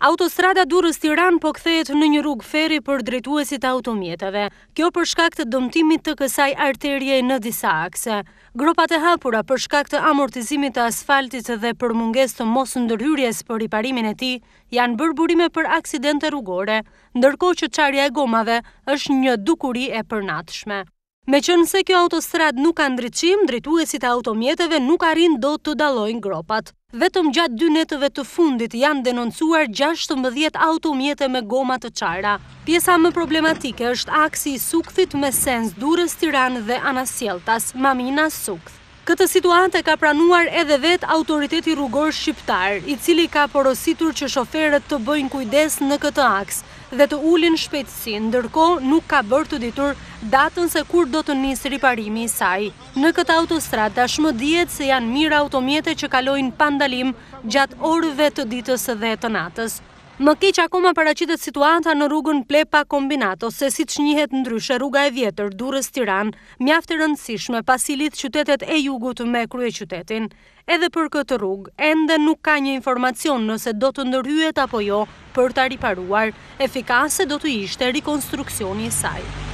Autostrada Durës Tiran po kthehet në një rrugë feri për drejtuesit e automjeteve. Kjo për shkak të dëmtimit të kësaj arterie në disa akse. Gropat e hapura për shkak të amortizimit të asfaltit dhe për mungesë të mos ndërhyrjes për riparimin e tij janë bërë burime për aksidente rrugore, ndërkohë që çarja e gomave është një dukuri e përnatëshme. Me që nëse kjo autostrad nuk ka ndryqim, drejtuesit e automjeteve nuk arin do të dalojnë gropat. Vetëm gjatë dy netëve të fundit janë denoncuar 16 automjete me goma të qara. Pjesa më problematike është aksi i sukthit me sens durës tiran dhe anasjeltas, mamina sukth. Këtë situante ka pranuar edhe vetë autoriteti rrugor shqiptar, i cili ka porositur që shoferët të bëjnë kujdes në këtë aks dhe të ulin shpetsi, ndërko nuk ka bërë të ditur datën se kur do të njësë riparimi i saj. Në këtë autostrat tashmë djetë se janë mirë automjete që kalojnë pandalim gjatë orëve të ditës dhe të natës. Më keq akoma paraqitet situata në rrugën Plepa Kombinat ose siç njihet ndryshe rruga e vjetër durrës tiran, mjaft e rëndësishme pasi lidh qytetet e jugut me kryeqytetin. Edhe për këtë rrugë ende nuk ka një informacion nëse do të ndërhyet apo jo për ta riparuar, efikase do të ishte rikonstruksioni i saj.